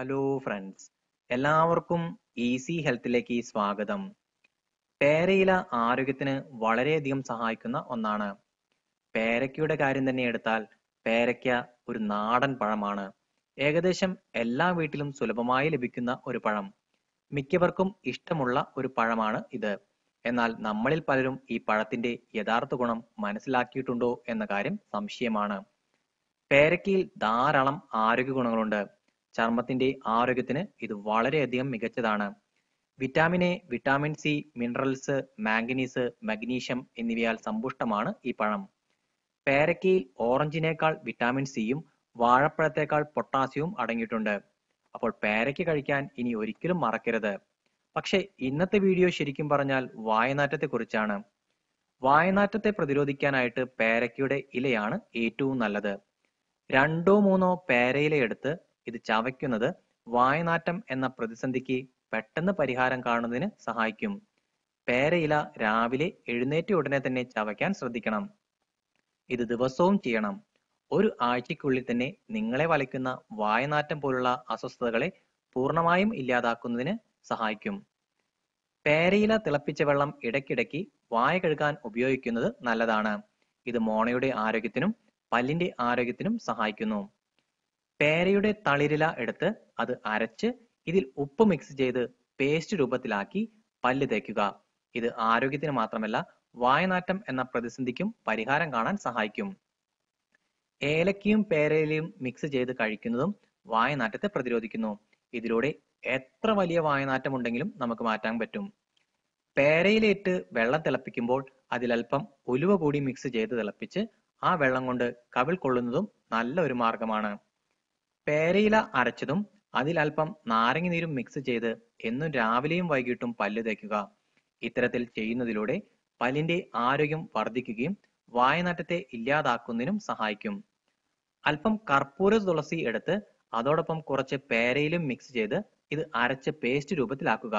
hello friends എല്ലാവർക്കും easy ഹെൽത്തിലേക്ക് സ്വാഗതം പേരയില ആരോഗ്യത്തിന് വളരെയധികം സഹായിക്കുന്ന ഒന്നാണ് പേരയ്ക്കയുടെ കാര്യം തന്നെ എടുത്താൽ പേരയ്ക്ക ഒരു നാടൻ പഴമാണ് ഏകദേശം എല്ലാ വീട്ടിലും സുലഭമായി ലഭിക്കുന്ന ഒരു പഴം മിക്കവർക്കും ഇഷ്ടമുള്ള ഒരു പഴമാണ് ഇത് എന്നാൽ നമ്മളിൽ പലരും ഈ പഴത്തിന്റെ യഥാർത്ഥ ഗുണം മനസ്സിലാക്കിയിട്ടുണ്ടോ എന്ന കാര്യം സംശയമാണ് പേരയ്ക്കയിൽ ധാരാളം ആരോഗ്യ ഗുണങ്ങളുണ്ട് ചർമ്മത്തിന്റെ ആരോഗ്യത്തിന് ഇത് വളരെയധികം മികച്ചതാണ് vitamin A vitamin C minerals manganese magnesium എന്നിവയാൽ സമ്പുഷ്ടമാണ് ഈ പഴം പേരക്കയിൽ ഓറഞ്ചിനേക്കാൾ വിറ്റാമിൻ സിയും വാഴപ്പഴത്തേക്കാൾ പൊട്ടാസ്യവും അടങ്ങിയിട്ടുണ്ട് അപ്പോൾ പേരയ്ക്ക് കഴിക്കാൻ ഇനി ഒരിക്കലും മറക്കരുത് പക്ഷേ ഇന്നത്തെ വീഡിയോ ശരിക്കും പറഞ്ഞാൽ കുറിച്ചാണ് വായനാറ്റത്തെ പ്രതിരോധിക്കാനായിട്ട് പേരയ്ക്കയുടെ ഇലയാണ് ഏറ്റവും നല്ലത് രണ്ടോ മൂന്നോ പേരയില എടുത്ത് ഇത് ചവയ്ക്കുന്നത് വായനാറ്റം എന്ന പ്രതിസന്ധിക്ക് പെട്ടെന്ന് പരിഹാരം കാണുന്നതിന് സഹായിക്കും പേരയില രാവിലെ എഴുന്നേറ്റ ഉടനെ തന്നെ ചവയ്ക്കാൻ ശ്രദ്ധിക്കണം ഇത് ദിവസവും ചെയ്യണം ഒരു ആഴ്ചയ്ക്കുള്ളിൽ തന്നെ നിങ്ങളെ വലയ്ക്കുന്ന വായനാറ്റം പോലുള്ള അസ്വസ്ഥതകളെ പൂർണ്ണമായും ഇല്ലാതാക്കുന്നതിന് സഹായിക്കും പേരയില തിളപ്പിച്ച വെള്ളം ഇടയ്ക്കിടയ്ക്ക് വായ കഴുകാൻ ഉപയോഗിക്കുന്നത് നല്ലതാണ് ഇത് മോണയുടെ ആരോഗ്യത്തിനും പല്ലിന്റെ ആരോഗ്യത്തിനും സഹായിക്കുന്നു പേരയുടെ തളിരില എടുത്ത് അത് അരച്ച് ഇതിൽ ഉപ്പ് മിക്സ് ചെയ്ത് പേസ്റ്റ് രൂപത്തിലാക്കി പല്ല് തേക്കുക ഇത് ആരോഗ്യത്തിന് മാത്രമല്ല വായനാറ്റം എന്ന പ്രതിസന്ധിക്കും പരിഹാരം കാണാൻ സഹായിക്കും ഏലക്കയും പേരയിലയും മിക്സ് ചെയ്ത് കഴിക്കുന്നതും വായനാറ്റത്തെ പ്രതിരോധിക്കുന്നു ഇതിലൂടെ എത്ര വലിയ വായനാറ്റം ഉണ്ടെങ്കിലും നമുക്ക് മാറ്റാൻ പറ്റും പേരയിലേറ്റ് വെള്ളം തിളപ്പിക്കുമ്പോൾ അതിലൽപ്പം ഉലുവ കൂടി മിക്സ് ചെയ്ത് തിളപ്പിച്ച് ആ വെള്ളം കൊണ്ട് കവിൾ കൊള്ളുന്നതും നല്ല ഒരു മാർഗമാണ് പേരയില അരച്ചതും അതിലൽപ്പം നീരും മിക്സ് ചെയ്ത് എന്നും രാവിലെയും വൈകിട്ടും പല്ല് തേക്കുക ഇത്തരത്തിൽ ചെയ്യുന്നതിലൂടെ പല്ലിന്റെ ആരോഗ്യം വർദ്ധിക്കുകയും വായനാറ്റത്തെ ഇല്ലാതാക്കുന്നതിനും സഹായിക്കും അല്പം കർപ്പൂര തുളസി എടുത്ത് അതോടൊപ്പം കുറച്ച് പേരയിലും മിക്സ് ചെയ്ത് ഇത് അരച്ച് പേസ്റ്റ് രൂപത്തിലാക്കുക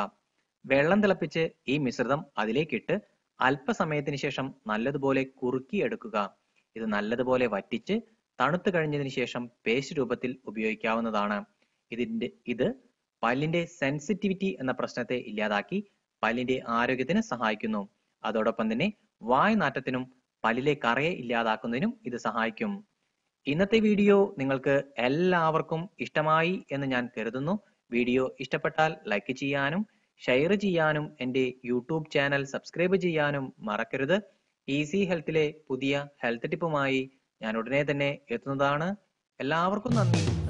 വെള്ളം തിളപ്പിച്ച് ഈ മിശ്രിതം അതിലേക്കിട്ട് അല്പസമയത്തിന് ശേഷം നല്ലതുപോലെ കുറുക്കി എടുക്കുക ഇത് നല്ലതുപോലെ വറ്റിച്ച് തണുത്തു കഴിഞ്ഞതിന് ശേഷം പേസ്റ്റ് രൂപത്തിൽ ഉപയോഗിക്കാവുന്നതാണ് ഇതിന്റെ ഇത് പല്ലിന്റെ സെൻസിറ്റിവിറ്റി എന്ന പ്രശ്നത്തെ ഇല്ലാതാക്കി പല്ലിന്റെ ആരോഗ്യത്തിന് സഹായിക്കുന്നു അതോടൊപ്പം തന്നെ വായനാറ്റത്തിനും പല്ലിലെ കറയെ ഇല്ലാതാക്കുന്നതിനും ഇത് സഹായിക്കും ഇന്നത്തെ വീഡിയോ നിങ്ങൾക്ക് എല്ലാവർക്കും ഇഷ്ടമായി എന്ന് ഞാൻ കരുതുന്നു വീഡിയോ ഇഷ്ടപ്പെട്ടാൽ ലൈക്ക് ചെയ്യാനും ഷെയർ ചെയ്യാനും എൻ്റെ യൂട്യൂബ് ചാനൽ സബ്സ്ക്രൈബ് ചെയ്യാനും മറക്കരുത് ഈസി ഹെൽത്തിലെ പുതിയ ഹെൽത്ത് ടിപ്പുമായി ഞാൻ ഉടനെ തന്നെ എത്തുന്നതാണ് എല്ലാവർക്കും നന്ദി